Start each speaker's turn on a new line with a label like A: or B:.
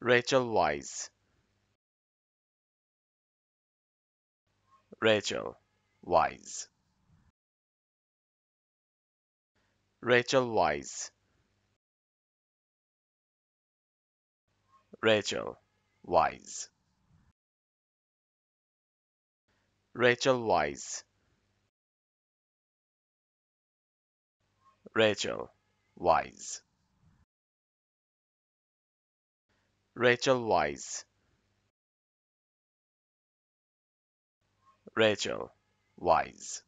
A: Rachel Wise. Rachel Wise. Rachel Wise. Rachel Wise. Rachel Wise. Rachel Wise. Rachel Wise. Rachel Wise.